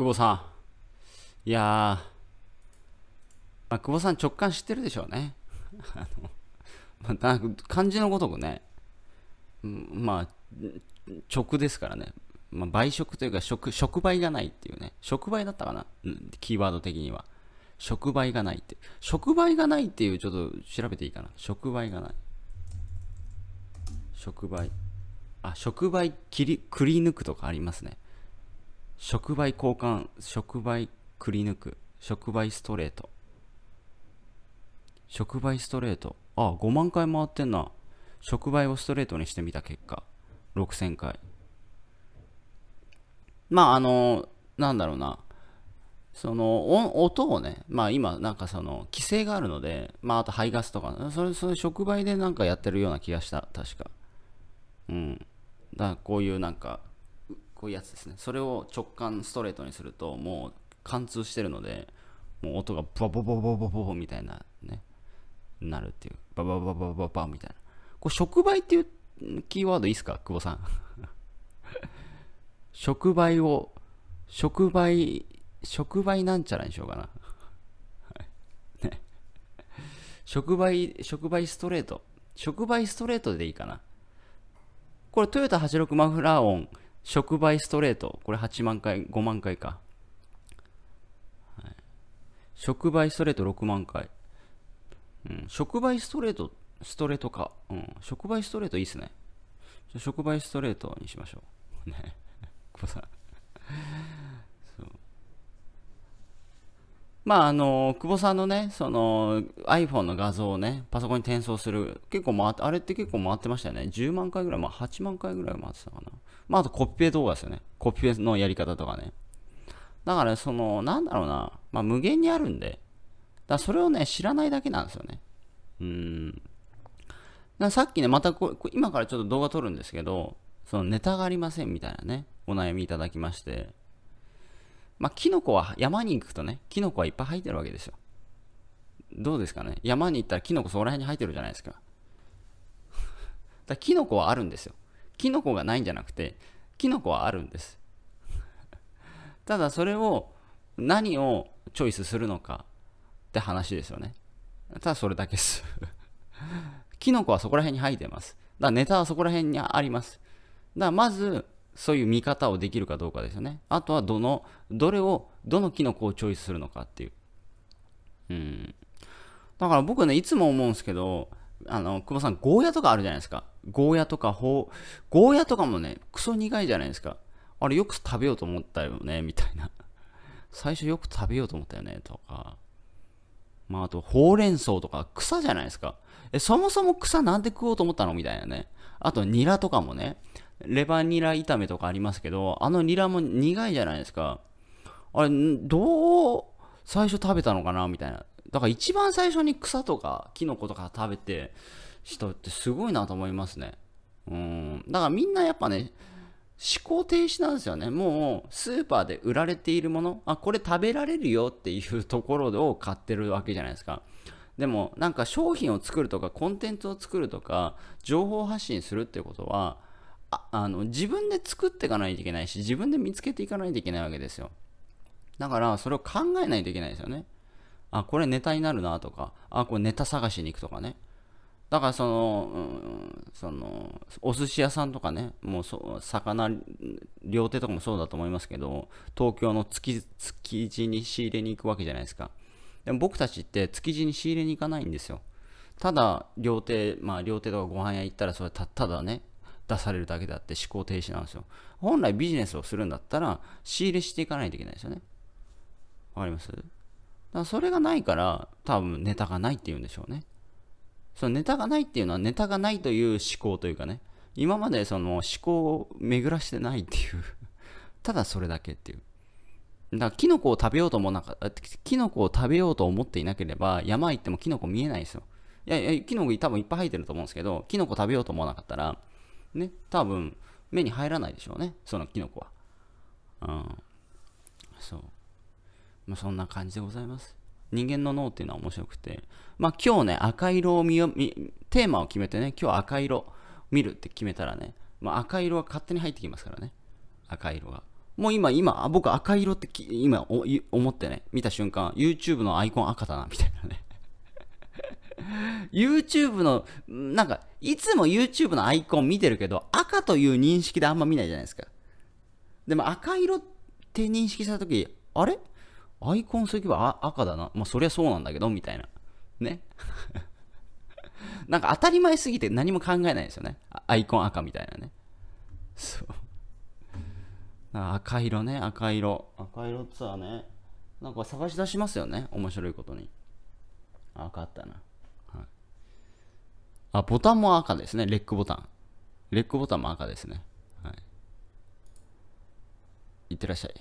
久保さん。いやー、まあ、久保さん直感知ってるでしょうね。あの、まあ、漢字のごとくね、まあ、直ですからね。まあ、倍食というか、食、触媒がないっていうね。触媒だったかな、うん、キーワード的には。触媒がないって。触媒がないっていう、ちょっと調べていいかな。触媒がない。触媒。あ、触媒切り、くり抜くとかありますね。触媒交換、触媒くり抜く、触媒ストレート。触媒ストレート。あ、5万回回ってんな。触媒をストレートにしてみた結果、6000回。まあ、あの、なんだろうな。その音をね、まあ今なんかその規制があるので、まああと排ガスとか、それ、それ触媒でなんかやってるような気がした、確か。うん。だからこういうなんか、こういうやつですねそれを直感ストレートにするともう貫通してるのでもう音がバババババババみたいなねなるっていうババババババみたいなこれ触媒っていうキーワードいいっすか久保さん触媒を触媒触媒なんちゃらにしようかなね触媒触媒ストレート触媒ストレートでいいかなこれトヨタ86マフラー音触媒ストレート。これ8万回、5万回か。はい、触媒ストレート6万回。うん、触媒ストレート、ストレートか。うん、触媒ストレートいいっすね。触媒ストレートにしましょう。ね。久保さん。まああの、久保さんのね、その iPhone の画像をね、パソコンに転送する、結構回って、あれって結構回ってましたよね。10万回ぐらい、まあ8万回ぐらい回ってたかな。まああとコピペ動画ですよね。コピペのやり方とかね。だからその、なんだろうな、まあ無限にあるんで、だそれをね、知らないだけなんですよね。うん。さっきね、またこ今からちょっと動画撮るんですけど、そのネタがありませんみたいなね、お悩みいただきまして、まあ、キノコは山に行くとね、キノコはいっぱい生えてるわけですよ。どうですかね山に行ったらキノコそこら辺に生えてるじゃないですか。だキノコはあるんですよ。キノコがないんじゃなくて、キノコはあるんです。ただそれを何をチョイスするのかって話ですよね。ただそれだけです キノコはそこら辺に生えてます。だからネタはそこら辺にあります。だからまずそういう見方をできるかどうかですよね。あとは、どの、どれを、どのキノコをチョイスするのかっていう。うん。だから僕ね、いつも思うんですけど、あの、久保さん、ゴーヤとかあるじゃないですか。ゴーヤとか、ほう、ゴーヤとかもね、クソ苦いじゃないですか。あれ、よく食べようと思ったよね、みたいな。最初よく食べようと思ったよね、とか。まあ、あと、ほうれん草とか、草じゃないですか。え、そもそも草なんで食おうと思ったのみたいなね。あと、ニラとかもね。レバニラ炒めとかありますけど、あのニラも苦いじゃないですか。あれ、どう最初食べたのかなみたいな。だから一番最初に草とかキノコとか食べて人ってすごいなと思いますね。うん。だからみんなやっぱね、思考停止なんですよね。もうスーパーで売られているもの、あ、これ食べられるよっていうところを買ってるわけじゃないですか。でもなんか商品を作るとかコンテンツを作るとか情報発信するってことはああの自分で作っていかないといけないし自分で見つけていかないといけないわけですよだからそれを考えないといけないですよねあこれネタになるなとかあこれネタ探しに行くとかねだからその、うん、そのお寿司屋さんとかねもう魚料亭とかもそうだと思いますけど東京の築地に仕入れに行くわけじゃないですかでも僕たちって築地に仕入れに行かないんですよただ料亭まあ料亭とかご飯屋行ったらそれただね出されるだけであって思考停止なんですよ。本来ビジネスをするんだったら仕入れしていかないといけないですよね。わかりますだからそれがないから多分ネタがないっていうんでしょうね。そのネタがないっていうのはネタがないという思考というかね、今までその思考を巡らしてないっていう ただそれだけっていう。だからキノコを食べようと思わなかった、キノコを食べようと思っていなければ山行ってもキノコ見えないですよ。いやいや、キノコ多分いっぱい入ってると思うんですけど、キノコ食べようと思わなかったら、ね、多分、目に入らないでしょうね、そのキノコは。うん。そう。まあ、そんな感じでございます。人間の脳っていうのは面白くて、まあ、今日ね、赤色を見よ、テーマを決めてね、今日赤色見るって決めたらね、まあ、赤色は勝手に入ってきますからね。赤色が。もう今、今、僕赤色って今思ってね、見た瞬間、YouTube のアイコン赤だな、みたいなね。YouTube の、なんか、いつも YouTube のアイコン見てるけど、赤という認識であんま見ないじゃないですか。でも赤色って認識したとき、あれアイコンすれば赤だな。まあ、そりゃそうなんだけど、みたいな。ね。なんか当たり前すぎて何も考えないですよね。アイコン赤みたいなね。そう。赤色ね、赤色。赤色ってさね、なんか探し出しますよね。面白いことに。あ、分かったな。あ、ボタンも赤ですね。レックボタン。レックボタンも赤ですね。はい。いってらっしゃい。